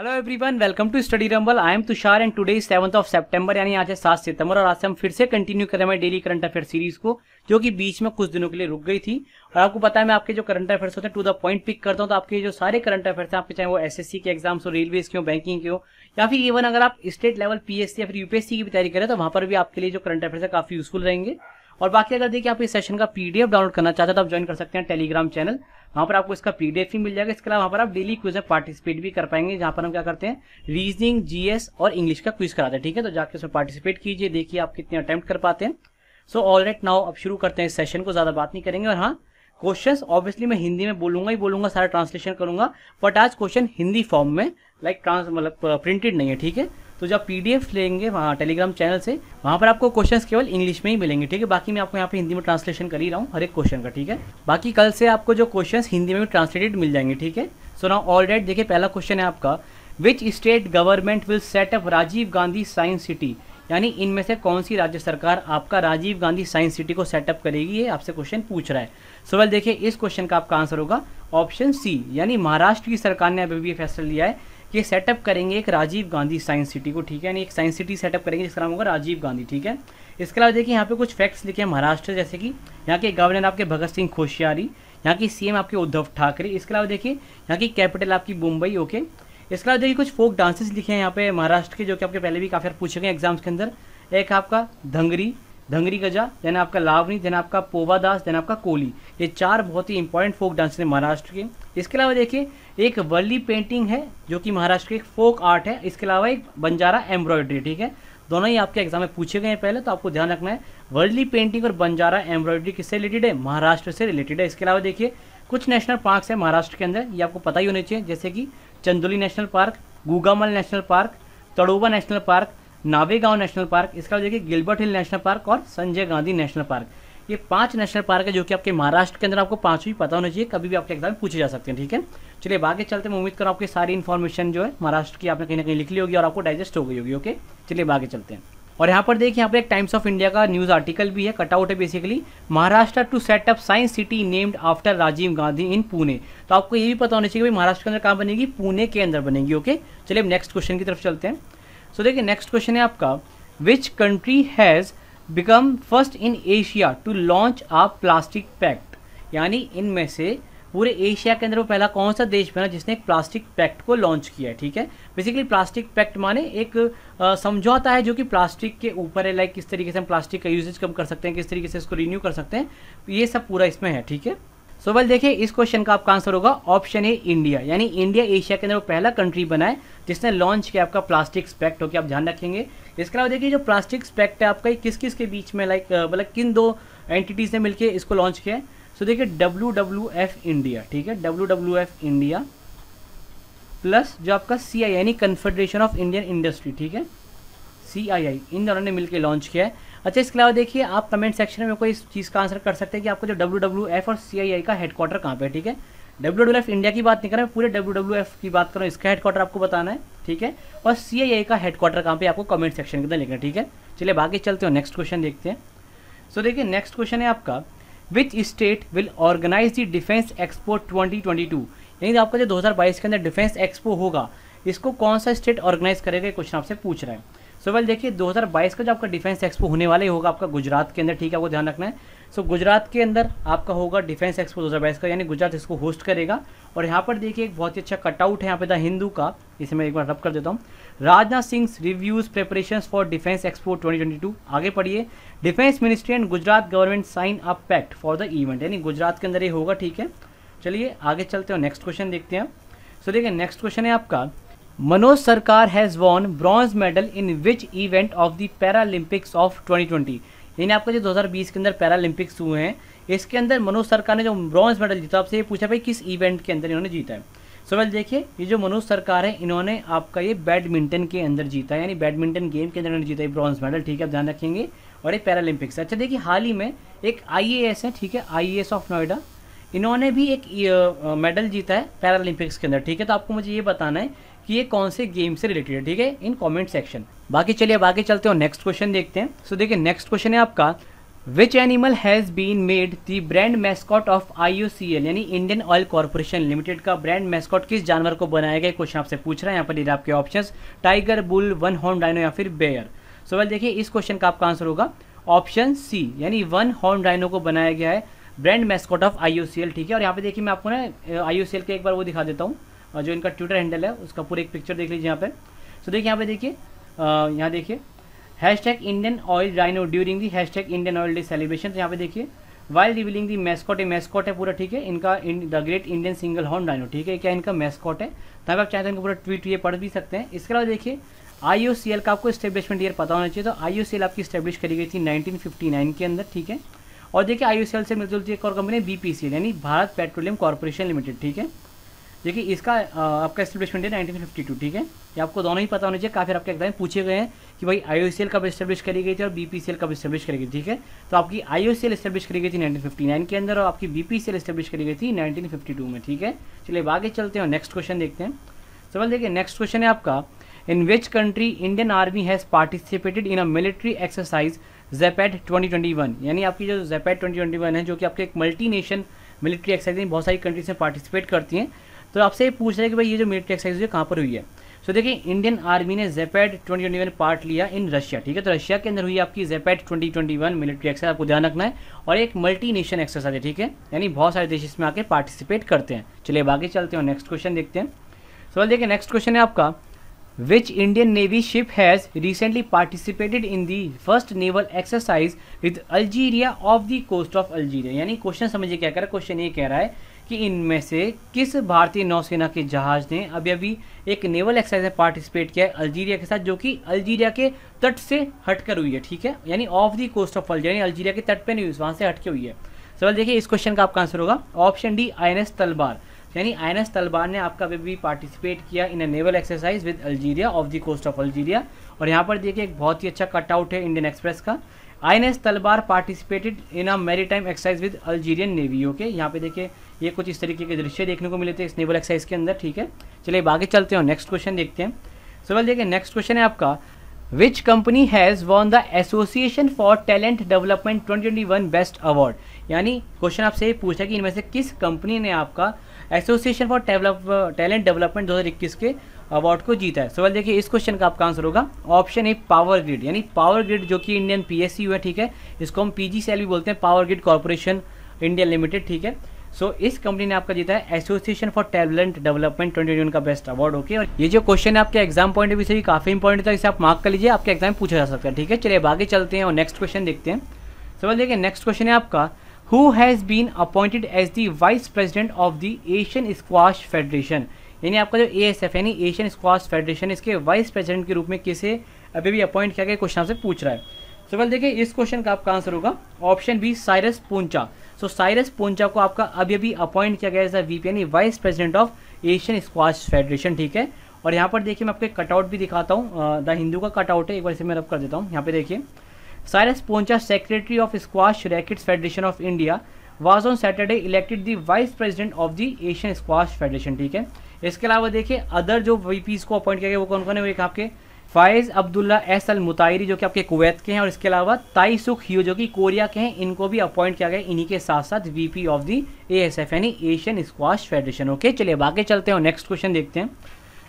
Hello everyone welcome to study rumble I am Tushar and today seventh of September यानी आज है सात सितंबर और आज से हम फिर से कंटिन्यू कर रहे हैं डेली करंट अफेयर सीरीज को जो कि बीच में कुछ दिनों के लिए रुक गई थी और आपको पता है मैं आपके जो करंट अफेयर्स होते हैं टू द पॉइंट पिक करता हूँ तो आपके जो सारे करंट अफेयर्स हैं आपके चाहे वो एस के एग्जाम्स हो रेलवेज के हो बैंकिंग के हो या फिर इवन अगर आप स्टेट लेवल पीएससी या फिर यूपीएससी की भी तैयारी करें तो वहाँ पर भी आपके लिए जो करंट अफेयर्स है काफी यूजफुल रहेंगे और बाकी अगर देखिए आप इस सेशन का पीडीएफ डाउनलोड करना चाहते हैं तो आप ज्वाइन कर सकते हैं टेलीग्राम चैनल वहाँ पर आपको इसका पीडीएफ ही मिल जाएगा इसके अलावा वहाँ पर आप डेली क्विज में पार्टिसिपेट भी कर पाएंगे जहाँ पर हम क्या करते हैं रीजनिंग जीएस और इंग्लिश का क्विज कराते हैं ठीक है तो जाकर उसमें पार्टिसिपेट कीजिए देखिए आप कितने अटैम्प्ट कर पाते हैं सो ऑल राइट नाउ अब शुरू करते हैं इस सेशन को ज़्यादा बात नहीं करेंगे और हाँ क्वेश्चन ऑब्वियसली मैं हिंदी में बोलूंगा ही बोलूंगा सारा ट्रांसलेशन करूंगा बट आज क्वेश्चन हिंदी फॉर्म में लाइक ट्रांस मतलब प्रिंटेड नहीं है ठीक है तो जब पी लेंगे वहाँ टेलीग्राम चैनल से वहाँ पर आपको क्वेश्चन केवल इंग्लिश में ही मिलेंगे ठीक है बाकी मैं आपको यहाँ पे हिंदी में ट्रांसलेशन कर ही रहा हूँ हर एक क्वेश्चन का ठीक है बाकी कल से आपको जो क्वेश्चन हिंदी में भी ट्रांसलेटेड मिल जाएंगे ठीक है सो ना ऑल राइट देखिए पहला क्वेश्चन है आपका which state government will set up Rajiv Gandhi science city यानी इनमें से कौन सी राज्य सरकार आपका राजीव गांधी साइंस सिटी को सेटअप करेगी ये आपसे क्वेश्चन पूछ रहा है सो वेल देखिए इस क्वेश्चन का आपका आंसर होगा ऑप्शन सी यानी महाराष्ट्र की सरकार ने अभी भी फैसला लिया है ये सेटअप करेंगे एक राजीव गांधी साइंस सिटी को ठीक है यानी एक साइंस सिटी सेटअप करेंगे जिसका नाम होगा राजीव गांधी ठीक है इसके अलावा देखिए यहाँ पे कुछ फैक्ट्स लिखे हैं महाराष्ट्र जैसे कि यहाँ के गवर्नर आपके भगत सिंह कोश्यारी यहाँ की सीएम आपके उद्धव ठाकरे इसके अलावा देखिए यहाँ की कैपिटल आपकी मुंबई ओके इसके अलावा देखिए कुछ फोक डांसेस लिखे हैं यहाँ पे महाराष्ट्र के जो कि आपके पहले भी काफ़ी पूछे गए एग्जाम्स के अंदर एक आपका धंगरी धंगरी गजा देन आपका लावनी देन आपका पोवा दास देन आपका कोली ये चार बहुत ही इंपॉर्टेंट फोक डांस हैं महाराष्ट्र के इसके अलावा देखिए एक वर्ली पेंटिंग है जो कि महाराष्ट्र की एक फोक आर्ट है इसके अलावा एक बंजारा एम्ब्रॉयडरी ठीक है दोनों ही आपके एग्जाम में पूछे गए हैं पहले तो आपको ध्यान रखना है वर्ली पेंटिंग और बंजारा एम्ब्रॉयडरी किससे रिलेटेड है महाराष्ट्र से रिलेटेड है इसके अलावा देखिए कुछ नेशनल पार्क है महाराष्ट्र के अंदर ये आपको पता ही होने चाहिए जैसे कि Chandoli national park Gugamal national park Tadoba national park Navegaon national park इसका देखिए गिलबर्ट हिल नेशनल पार्क और संजय गांधी नेशनल पार्क ये पांच नेशनल पार्क है जो कि आपके महाराष्ट्र के अंदर आपको पांच भी पता होना चाहिए कभी भी आपके एग्जाम पूछे जा सकते हैं ठीक है चलिए बाकी चलते हैं उम्मीद करो आपकी सारी इन्फॉर्मेशन जो है महाराष्ट्र की आपने कहीं ना कहीं लिख ली होगी और आपको डाइजेस्ट हो गई होगी ओके चलिए बाकी चलते हैं और यहाँ पर देखिए यहाँ पर एक टाइम्स ऑफ इंडिया का न्यूज़ आर्टिकल भी है कटआउट है basically Maharashtra to set up science city named after Rajiv Gandhi in Pune तो आपको ये भी पता होना चाहिए कि महाराष्ट्र के अंदर कहाँ बनेगी पुणे के अंदर बनेगी ओके चलिए नेक्स्ट क्वेश्चन की तरफ चलते हैं सो देखिए नेक्स्ट क्वेश्चन है आपका which country has become first in Asia to launch a plastic pact यानी इनमें से पूरे एशिया के अंदर वो पहला कौन सा देश बना जिसने एक प्लास्टिक पैक्ट को लॉन्च किया है ठीक है बेसिकली प्लास्टिक पैक्ट माने एक समझौता है जो कि प्लास्टिक के ऊपर है लाइक किस तरीके से हम प्लास्टिक का यूजेज कम कर सकते हैं किस तरीके से इसको रिन्यू कर सकते हैं ये सब पूरा इसमें है ठीक है सो वेल देखिए इस क्वेश्चन का आपका आंसर होगा ऑप्शन ए इंडिया यानी इंडिया एशिया के अंदर पहला कंट्री बना है जिसने लॉन्च किया आपका प्लास्टिक स्पेक्ट होकर आप ध्यान रखेंगे इसके अलावा देखिए जो प्लास्टिक स्पेक्ट है आपका किस किस के बीच में लाइक मतलब किन दो एंटिटीज़ ने मिलकर इसको लॉन्च किया है सो देखिए डब्ल्यू डब्ल्यू एफ इंडिया ठीक है W W F India plus जो आपका सी आई यानी कन्फेडरेशन ऑफ इंडियन इंडस्ट्री ठीक है सी आई आई इन दोनों ने मिलकर लॉन्च किया है अच्छा इसके अलावा देखिए आप कमेंट सेक्शन में कोई इस चीज़ का आंसर कर सकते हैं कि आपको जो डब्ल्यू और सी का हेडक्वार्टर कहाँ पर ठीक है डब्ल्यू इंडिया की बात नहीं कर रहा डब्ल्यू पूरे डब्ल्यू की बात कर रहा हूँ इसका हेडक्वार्टर आपको बताना है ठीक है और सी का हेडक्वार्टर कहाँ पर आपको कमेंट सेक्शन के अंदर लिखना है ठीक है चलिए बाकी चलते हो नेक्स्ट क्वेश्चन देखते हैं सो देखिए नेक्स्ट क्वेश्चन है आपका which state will organise the defence expo 2022 यानी आपका जो 2022 के अंदर डिफेंस एक्सपो होगा इसको कौन सा स्टेट ऑर्गेनाइज करेगा क्वेश्चन आपसे पूछ रहे हैं सो वेल देखिए 2022 का जो आपका डिफेंस एक्सपो होने वाला ही होगा आपका गुजरात के अंदर ठीक है वो ध्यान रखना है सो so, गुजरात के अंदर आपका होगा डिफेंस एक्सपो 2022 का यानी गुजरात इसको होस्ट करेगा और यहाँ पर देखिए एक बहुत ही अच्छा कटआउट है यहाँ पे द हिंदू का इसे मैं एक बार रब कर देता हूँ Rajnath Singh reviews preparation for defence expo 2022 आगे पढ़िए defence ministry and Gujarat government sign up pact for the event यानी गुजरात के अंदर ये होगा ठीक है चलिए आगे चलते हैं नेक्स्ट क्वेश्चन देखते हैं सो so, देखिए नेक्स्ट क्वेश्चन है आपका Manoj Sarkar has won bronze medal in which event of the Paralympics of 2020? यानी आपका जो 2020 के अंदर पैरालंपिक्स हुए हैं इसके अंदर मनोज सरकार ने जो ब्रॉन्ज मेडल जीता आपसे ये पूछा भाई किस इवेंट के अंदर इन्होंने जीता है सो वेल देखिए ये जो मनोज सरकार है इन्होंने आपका ये बैडमिंटन के अंदर जीता है यानी बैडमिंटन गेम के अंदर इन्होंने जीता है ब्रॉन्ज मेडल ठीक है आप ध्यान रखेंगे और ये पैरालंपिक्स है अच्छा देखिए हाल ही में एक आई है ठीक है आई ऑफ नोएडा इन्होंने भी एक मेडल जीता है पैरालंपिक्स के अंदर ठीक है तो आपको मुझे ये बताना है कि ये कौन से गेम से रिलेटेड है ठीक है इन कमेंट सेक्शन बाकी चलिए अब आगे चलते हो नेक्स्ट क्वेश्चन देखते हैं सो देखिए नेक्स्ट क्वेश्चन है आपका which animal has been made the brand mascot of I यानी इंडियन ऑयल कॉरपोरेशन लिमिटेड का ब्रांड मैस्कॉट किस जानवर को बनाया गया क्वेश्चन आपसे पूछ रहा है यहाँ पर दे आपके option tiger bull one horn dino या फिर बेयर सो वेल देखिए इस क्वेश्चन का आपका आंसर होगा ऑप्शन सी यानी वन हॉर्न डाइनो को बनाया गया है ब्रांड मैस्कॉट ऑफ आई ठीक है और यहाँ पे देखिए मैं आपको ना आई के एक बार वो दिखा देता हूँ जो इनका ट्विटर हैंडल है उसका पूरा एक पिक्चर देख लीजिए यहाँ पे सो देखिए यहाँ पे देखिए यहाँ देखिए hashtag Indian Oil rhino during the hashtag Indian Oil day celebration यहाँ पे देखिए वाइल रिविलिंग दी मैस्कॉट है मैस्कॉट है पूरा ठीक है इनका the great Indian single horn rhino ठीक है क्या इनका मैस्कॉट है तब आप चाहते हैं तो पूरा ट्वीट ये पढ़ भी सकते हैं इसके अलावा देखिए आई का आपको स्टेब्लिशमेंट ईयर पता होना चाहिए तो आई आपकी स्टेब्लिश करी गई थी नाइन के अंदर ठीक है और देखिए आई से जुलती एक और कंपनी बी यानी भारत पेट्रोलियम कॉरपोरेशन लिमिटेड ठीक है देखिए इसका आपका स्टेब्लिशमेंट है नाइनटीन फिफ्टी टू ठीक है ये आपको दोनों ही पता होना चाहिए काफी आपके एग्जाम पूछे गए हैं कि भाई आई कब स्टेब्लिश करी गई थी और बी कब स्टेब्लिश करी गई ठीक है तो आपकी आई स्टेब्लिश करी गई थी नाइनटीन के अंदर और आपकी बी स्टेब्लिश करी गई थी नाइनटीन में ठीक है चलिए आगे चलते हैं नेक्स्ट क्वेश्चन देखते हैं तो सवाल देखिए नेक्स्ट क्वेश्चन है आपका in which country Indian army has participated in a military exercise Zapad 2021 यानी आपकी जो जेपैड 2021 है जो कि आपके एक मल्टी नेशन मिलिट्री एक्सरसाइज बहुत सारी कंट्रीज में पार्टिसिपेट करती हैं तो आपसे ये पूछ रहे हैं कि भाई ये जो मिलिट्री एक्सरसाइज हुई कहाँ पर हुई है सो देखिए इंडियन आर्मी ने जेपेड 2021 में पार्ट लिया इन रशिया ठीक है तो रशिया के अंदर हुई आपकी जेपेड 2021 मिलिट्री एक्सरसाइज आपको ध्यान रखना है और एक मल्टी नेशन एक्सरसाइज है ठीक है यानी बहुत सारे देश इसमें आके पार्टिसिपेट करते हैं चलिए आगे चलते हैं नेक्स्ट क्वेश्चन देखते हैं सवाल देखिए नेक्स्ट क्वेश्चन है आपका which Indian navy ship has recently participated in the first naval exercise with Algeria off the coast of Algeria यानी क्वेश्चन समझिए क्या कह रहा है क्वेश्चन ये कह रहा है कि इनमें से किस भारतीय नौसेना के जहाज ने अभी अभी एक नेवल एक्सरसाइज में पार्टिसिपेट किया है अल्जीरिया के साथ जो कि अल्जीरिया के तट से हटकर हुई है ठीक है यानी off the coast of Algeria यानी अल्जीरिया के तट पे नहीं हुई वहाँ से हटके हुई है सवाल देखिए इस क्वेश्चन का आपका आंसर होगा ऑप्शन डी आई तलबार यानी आई एन तलबार ने आपका अभी भी पार्टिसिपेट किया in a naval exercise with Algeria off the coast of Algeria और यहाँ पर देखिए एक बहुत ही अच्छा कटआउट है इंडियन एक्सप्रेस का S Tabar participated in a time exercise with Algerian navy okay यहाँ पे देखिए ये कुछ इस तरीके के दृश्य देखने को मिले थे इस नेवल एक्सरसाइज के अंदर ठीक है चलिए आगे चलते हैं नेक्स्ट क्वेश्चन देखते हैं सवाल देखिए नेक्स्ट क्वेश्चन है आपका which company has won the Association for Talent Development twenty best award यानी क्वेश्चन आपसे ये पूछा कि इनमें से किस कंपनी ने आपका Association for develop talent development दो के अवार्ड को जीता है सवाल देखिए इस क्वेश्चन का आपका आंसर होगा ऑप्शन ए पावर ग्रिड यानी पावर ग्रिड जो कि इंडियन पीएसयू है ठीक है इसको हम पी भी बोलते हैं Power Grid Corporation India Limited ठीक है सो so, इस कंपनी ने आपका जीता है Association for Talent Development twenty का बेस्ट अवार्ड ओके और ये जो क्वेश्चन है आपके एग्जाम पॉइंट भी से भी काफी इंपॉर्टेंट था इसे आप मार्क कर लीजिए आपके एग्जाम पूछा जा सकता है ठीक है चलिए आगे चलते हैं और नेक्स्ट क्वेश्चन देखते हैं सवाल देखिए नेक्स्ट क्वेश्चन है आपका who has been appointed as the vice president of the Asian Squash Federation यानी आपका जो ए एस एफ यानी एशियन स्क्वाश फेडरेशन इसके वाइस प्रेसिडेंट के रूप में किसे अभी भी अपॉइंट किया गया क्वेश्चन आपसे पूछ रहा है सो so, देखिए इस क्वेश्चन का आपका आंसर होगा option B Cyrus Poncha so Cyrus Poncha को आपका अभी अभी अपॉइंट किया गया एज अ वीपी यानी vice president of Asian Squash Federation ठीक है और यहाँ पर देखिए मैं आपको कटआउट भी दिखाता हूँ द हिंदू का कटआउट है एक बार इसे मैं रब कर देता हूँ यहाँ पे देखिए Cyrus Poncha secretary of Squash Rackets Federation of India was on Saturday elected the vice president of the Asian Squash Federation ठीक है इसके अलावा देखिए अदर जो वी को अपॉइंट किया गया वो कौन कौन है वो एक आपके Fayez Abdullah S Al Mutairi जो कि आपके कुवैत के हैं और इसके अलावा ताई सुख ही जो कि कोरिया के हैं इनको भी अपॉइंट किया गया इन्हीं के साथ साथ वीपी ऑफ दी एएसएफ यानी एशियन स्क्वाश फेडरेशन ओके चलिए बाकी चलते हैं और नेक्स्ट क्वेश्चन देखते हैं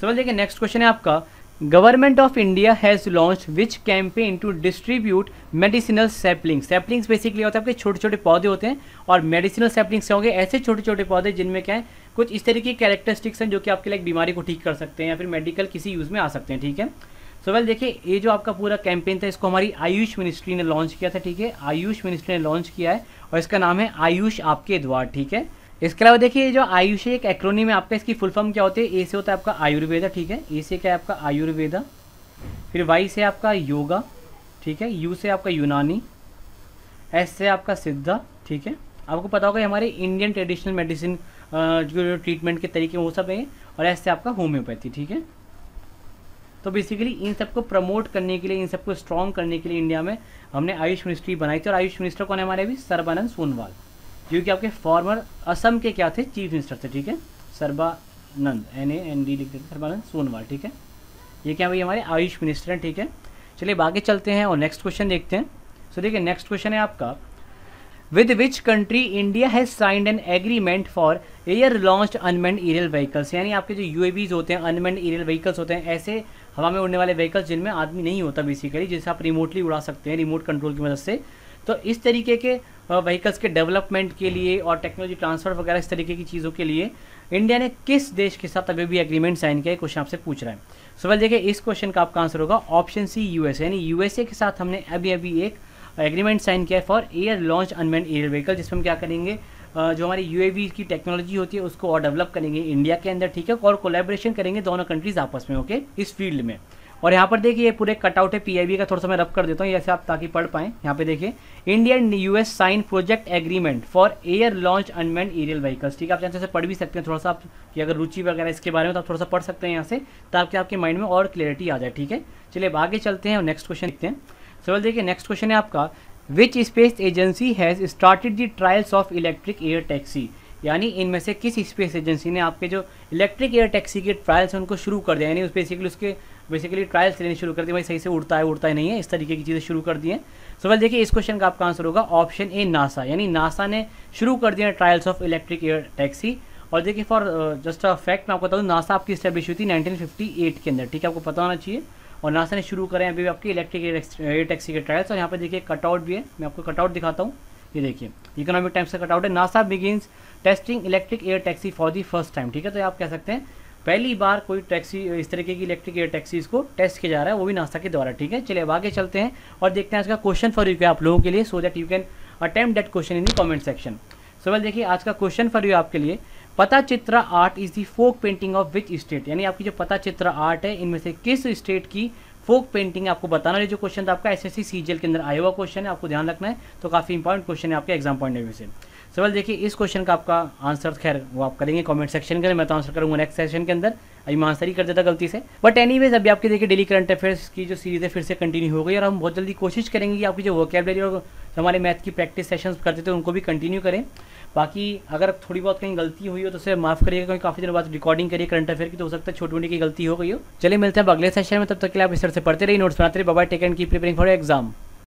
सवाल देखिए नेक्स्ट क्वेश्चन है आपका Government of India has launch which campaign to distribute medicinal sapling saplings basically होता है आपके छोटे छोटे पौधे होते हैं और मेडिसिनल सैपलिंग्स होंगे ऐसे छोटे छोटे पौधे जिनमें क्या है कुछ इस तरीके के कैरेक्टरिस्टिक्स हैं जो कि आपके लिए बीमारी को ठीक कर सकते हैं या फिर मेडिकल किसी यूज़ में आ सकते हैं ठीक है सो वेल देखिए ये जो आपका पूरा कैंपेन था इसको हमारी आयुष मिनिस्ट्री ने लॉन्च किया था ठीक है आयुष मिनिस्ट्री ने लॉन्च किया है और इसका नाम है आयुष आपके द्वार ठीक है इसके अलावा देखिए जो आयुष है एक एक्रोनी में आपका इसकी फुल फॉर्म क्या होती है ए से होता है आपका आयुर्वेदा ठीक है ए से क्या है आपका आयुर्वेदा फिर वाई से आपका योगा ठीक है यू से आपका यूनानी एस से आपका सिद्धा ठीक है आपको पता होगा हमारे इंडियन ट्रेडिशनल मेडिसिन जो ट्रीटमेंट के तरीके वो सब हैं और एस से आपका होम्योपैथी ठीक है तो बेसिकली इन सबको प्रमोट करने के लिए इन सबको स्ट्रॉन्ग करने के लिए इंडिया में हमने आयुष मिनिस्ट्री बनाई थी और आयुष मिनिस्टर कौन है हमारे अभी सर्बानंद सोनवाल जो कि आपके फॉर्मर असम के क्या थे चीफ मिनिस्टर थे ठीक है Sarbananda N A N D लिखते थे सर्बानंद सोनवाल ठीक है ये क्या भाई हमारे आयुष मिनिस्टर हैं ठीक है चलिए बाकी चलते हैं और नेक्स्ट क्वेश्चन देखते हैं सो देखिए नेक्स्ट क्वेश्चन है आपका with which country India has signed an agreement for air launch unmanned aerial vehicles यानी आपके जो यू होते हैं अनमेंड एरियल व्हीकल्स होते हैं ऐसे हवा में उड़ने वाले व्हीकल्स जिनमें आदमी नहीं होता बेसिकली जिसे आप रिमोटली उड़ा सकते हैं रिमोट कंट्रोल की मदद से तो इस तरीके के व्हीकल्स के डेवलपमेंट के लिए और टेक्नोलॉजी ट्रांसफ़र वगैरह इस तरीके की चीज़ों के लिए इंडिया ने किस देश के साथ अभी भी एग्रीमेंट साइन किया है क्वेश्चन आपसे पूछ रहा है सो वेल देखिए इस क्वेश्चन का आपका आंसर होगा ऑप्शन सी यूएसए यानी यूएसए के साथ हमने अभी अभी एक एग्रीमेंट साइन किया है for air launch unmanned air vehicle जिसमें हम क्या करेंगे जो हमारी यू की टेक्नोलॉजी होती है उसको और डेवलप करेंगे इंडिया के अंदर ठीक है और कोलेब्रेशन करेंगे दोनों कंट्रीज़ आपस में ओके इस फील्ड में और यहाँ पर देखिए ये पूरे कटआउट है पीआईबी का थोड़ा सा मैं रब कर देता हूँ ऐसे आप ताकि पढ़ पाएँ यहाँ पे देखिए India and US sign project agreement for air launch unmanned aerial vehicles ठीक है आप यहाँ तो से पढ़ भी सकते हैं थोड़ा सा आप कि अगर रुचि वगैरह इसके बारे में तो आप थोड़ा सा पढ़ सकते हैं यहाँ से ताकि आपके माइंड में और क्लियरिटी आ जाए ठीक है चलिए अब आगे चलते हैं और नेक्स्ट क्वेश्चन लिखते हैं सवाल देखिए नेक्स्ट क्वेश्चन है आपका which space agency has started the trials of electric air taxi यानी इनमें से किस स्पेस एजेंसी ने आपके जो इलेक्ट्रिक एयर टैक्सी के ट्रायल्स हैं उनको शुरू कर दिया यानी उस बेसिकली उसके बेसिकली ट्रायल्स लेने शुरू कर दिए भाई सही से उड़ता है उड़ता ही नहीं है इस तरीके की चीज़ें शुरू कर दी हैं सो वेल देखिए इस क्वेश्चन का आपका आंसर होगा ऑप्शन ए नासा यानी नासा ने शुरू कर दिया trials of electric air taxi और देखिए फॉर जस्ट अ फैक्ट मैं आपको बता दूँ नासा आपकी स्टैब्लिश हुई थी नाइनटीन के अंदर ठीक है आपको पता होना चाहिए और नासा ने शुरू करें अभी आपकी इलेक्ट्रिक एयर टैक्सी के ट्रायल्स और यहाँ पर देखिए कटआउट भी है मैं आपको कटआउट दिखाता हूँ ये देखिए इकोनॉमिक टाइम्स का कटआउट है NASA begin testing electric air taxi for the first time ठीक है तो आप कह सकते हैं पहली बार कोई टैक्सी इस तरीके की इलेक्ट्रिक एयर टैक्सीज़ को टेस्ट किया जा रहा है वो भी नास्ता के द्वारा ठीक है चलिए अब आगे चलते हैं और देखते हैं आज का क्वेश्चन फॉर यू क्या आप लोगों के लिए so that you can attempt the question in the comment section so well देखिए आज का क्वेश्चन फॉर यू आपके लिए Pattachitra art is the folk painting of which state यानी आपकी जो पता चित्र आर्ट है इनमें से किस स्टेट की फोक पेंटिंग आपको बताना है जो क्वेश्चन आपका एस एस के अंदर आया हुआ क्वेश्चन है आपको ध्यान रखना है तो काफ़ी इंपॉर्टेंट क्वेश्चन है आपके एग्जाम पॉइंट ऑफ व्यू से सवाल देखिए इस क्वेश्चन का आपका आंसर खैर वो आप करेंगे कमेंट सेक्शन के मैं तो आंसर करूंगा नेक्स्ट सेशन के अंदर अभी मैं आंसर ही कर देता गलती से बट एनी अभी आपके देखिए डेली करंट अफेयर्स की जो सीरीज़ है फिर से कंटिन्यू हो गई और हम बहुत जल्दी कोशिश करेंगे कि आपकी जो वोकेबलरी और हमारे मैथ की प्रैक्टिस सेशन करते थे उनको भी कंटिन्यू करें बाकी अगर थोड़ी बहुत कहीं गलती हुई हो तो उसे माफ़ करिएगा क्योंकि काफ़ी देर बाद रिकॉर्डिंग करिए करंट अफेयर की तो हो सकता है छोटी मोटी की गलती हो गई हो चले मिलते हैं अब अगले सेशन में तब तक के लिए आप इस तरह से पढ़ते रहिए नोट्स बनाते रहिए बाबा टेक एंड की प्रिपेयरिंग फॉर एग्जाम